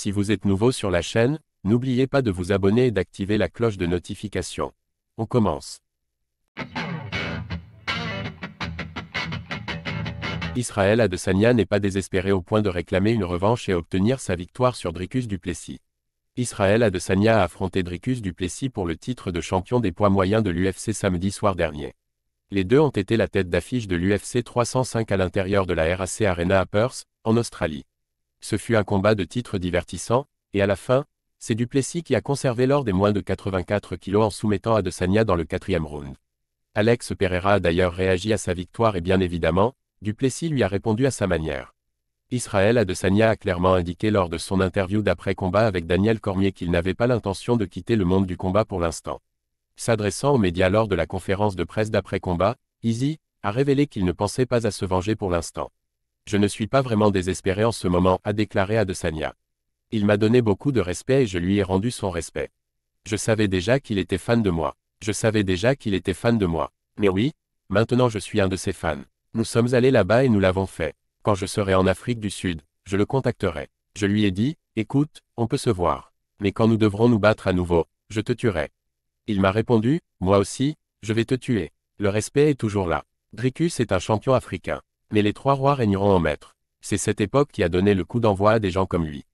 Si vous êtes nouveau sur la chaîne, n'oubliez pas de vous abonner et d'activer la cloche de notification. On commence. Israël Adesanya n'est pas désespéré au point de réclamer une revanche et obtenir sa victoire sur Dricus Duplessis. Israël Adesanya a affronté Dricus Duplessis pour le titre de champion des poids moyens de l'UFC samedi soir dernier. Les deux ont été la tête d'affiche de l'UFC 305 à l'intérieur de la RAC Arena à Perth, en Australie. Ce fut un combat de titre divertissant, et à la fin, c'est Duplessis qui a conservé l'or des moins de 84 kg en soumettant Adesanya dans le quatrième round. Alex Pereira a d'ailleurs réagi à sa victoire et bien évidemment, Duplessis lui a répondu à sa manière. Israël Adesanya a clairement indiqué lors de son interview d'après-combat avec Daniel Cormier qu'il n'avait pas l'intention de quitter le monde du combat pour l'instant. S'adressant aux médias lors de la conférence de presse d'après-combat, Izzy a révélé qu'il ne pensait pas à se venger pour l'instant. Je ne suis pas vraiment désespéré en ce moment, a déclaré Adesanya. Il m'a donné beaucoup de respect et je lui ai rendu son respect. Je savais déjà qu'il était fan de moi. Je savais déjà qu'il était fan de moi. Mais oui, maintenant je suis un de ses fans. Nous sommes allés là-bas et nous l'avons fait. Quand je serai en Afrique du Sud, je le contacterai. Je lui ai dit, écoute, on peut se voir. Mais quand nous devrons nous battre à nouveau, je te tuerai. Il m'a répondu, moi aussi, je vais te tuer. Le respect est toujours là. Dricus est un champion africain. Mais les trois rois régneront en maître. C'est cette époque qui a donné le coup d'envoi à des gens comme lui.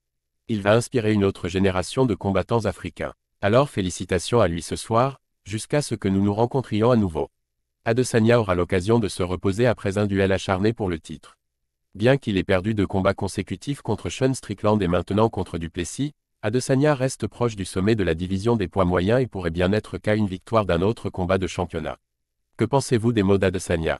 Il va inspirer une autre génération de combattants africains. Alors félicitations à lui ce soir, jusqu'à ce que nous nous rencontrions à nouveau. Adesanya aura l'occasion de se reposer après un duel acharné pour le titre. Bien qu'il ait perdu deux combats consécutifs contre Sean Strickland et maintenant contre Duplessis, Adesanya reste proche du sommet de la division des poids moyens et pourrait bien être qu'à une victoire d'un autre combat de championnat. Que pensez-vous des mots d'Adesanya